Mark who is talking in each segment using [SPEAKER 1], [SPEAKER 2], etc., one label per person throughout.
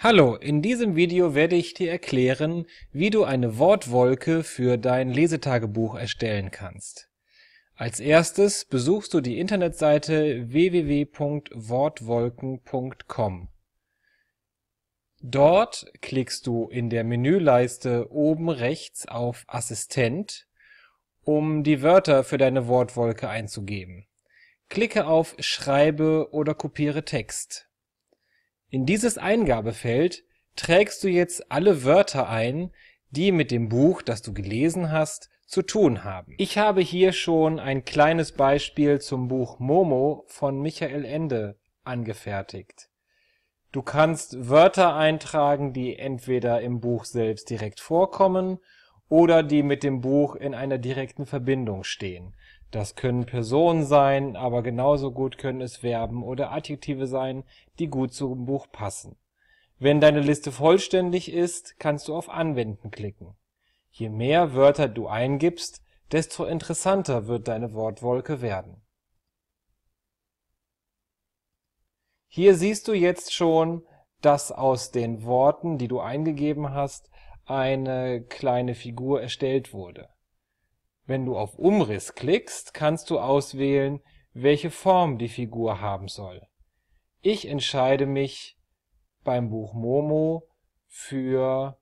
[SPEAKER 1] Hallo, in diesem Video werde ich dir erklären, wie du eine Wortwolke für dein Lesetagebuch erstellen kannst. Als erstes besuchst du die Internetseite www.wortwolken.com. Dort klickst du in der Menüleiste oben rechts auf Assistent, um die Wörter für deine Wortwolke einzugeben. Klicke auf Schreibe oder kopiere Text. In dieses Eingabefeld trägst du jetzt alle Wörter ein, die mit dem Buch, das du gelesen hast, zu tun haben. Ich habe hier schon ein kleines Beispiel zum Buch Momo von Michael Ende angefertigt. Du kannst Wörter eintragen, die entweder im Buch selbst direkt vorkommen oder die mit dem Buch in einer direkten Verbindung stehen. Das können Personen sein, aber genauso gut können es Verben oder Adjektive sein, die gut zum Buch passen. Wenn deine Liste vollständig ist, kannst du auf Anwenden klicken. Je mehr Wörter du eingibst, desto interessanter wird deine Wortwolke werden. Hier siehst du jetzt schon, dass aus den Worten, die du eingegeben hast eine kleine Figur erstellt wurde. Wenn du auf Umriss klickst, kannst du auswählen, welche Form die Figur haben soll. Ich entscheide mich beim Buch Momo für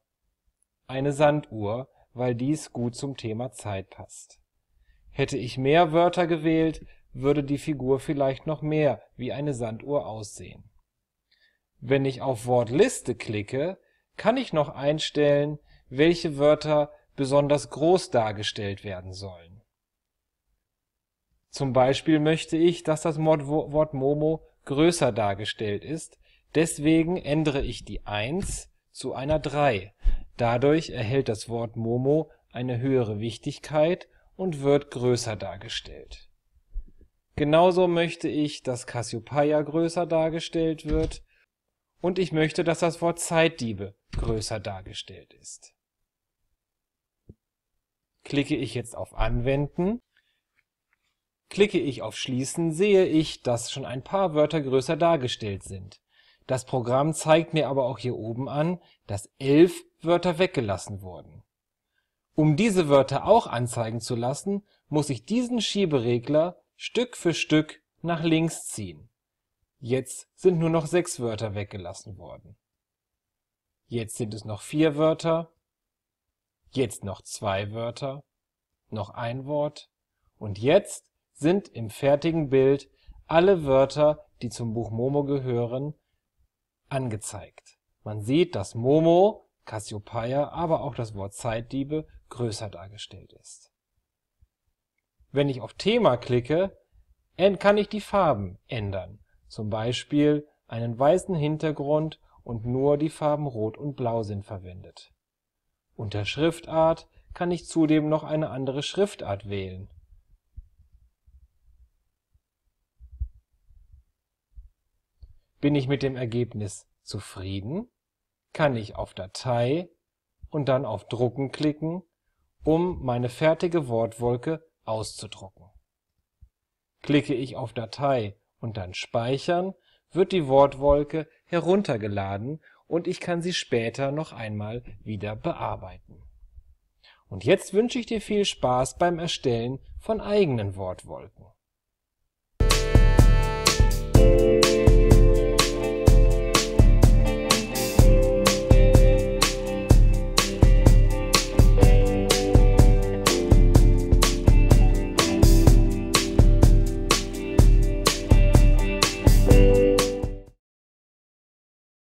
[SPEAKER 1] eine Sanduhr, weil dies gut zum Thema Zeit passt. Hätte ich mehr Wörter gewählt, würde die Figur vielleicht noch mehr wie eine Sanduhr aussehen. Wenn ich auf Wortliste klicke, kann ich noch einstellen, welche Wörter besonders groß dargestellt werden sollen. Zum Beispiel möchte ich, dass das Wort Momo größer dargestellt ist, deswegen ändere ich die 1 zu einer 3. Dadurch erhält das Wort Momo eine höhere Wichtigkeit und wird größer dargestellt. Genauso möchte ich, dass Cassiopeia größer dargestellt wird und ich möchte, dass das Wort Zeitdiebe größer dargestellt ist. Klicke ich jetzt auf Anwenden, klicke ich auf Schließen, sehe ich, dass schon ein paar Wörter größer dargestellt sind. Das Programm zeigt mir aber auch hier oben an, dass elf Wörter weggelassen wurden. Um diese Wörter auch anzeigen zu lassen, muss ich diesen Schieberegler Stück für Stück nach links ziehen Jetzt sind nur noch sechs Wörter weggelassen worden. Jetzt sind es noch vier Wörter, jetzt noch zwei Wörter, noch ein Wort und jetzt sind im fertigen Bild alle Wörter, die zum Buch Momo gehören, angezeigt. Man sieht, dass Momo, Cassiopeia, aber auch das Wort Zeitdiebe größer dargestellt ist. Wenn ich auf Thema klicke, kann ich die Farben ändern zum Beispiel einen weißen Hintergrund und nur die Farben Rot und Blau sind verwendet. Unter Schriftart kann ich zudem noch eine andere Schriftart wählen Bin ich mit dem Ergebnis zufrieden, kann ich auf Datei und dann auf Drucken klicken, um meine fertige Wortwolke auszudrucken. Klicke ich auf Datei und dann Speichern wird die Wortwolke heruntergeladen und ich kann sie später noch einmal wieder bearbeiten. Und jetzt wünsche ich dir viel Spaß beim Erstellen von eigenen Wortwolken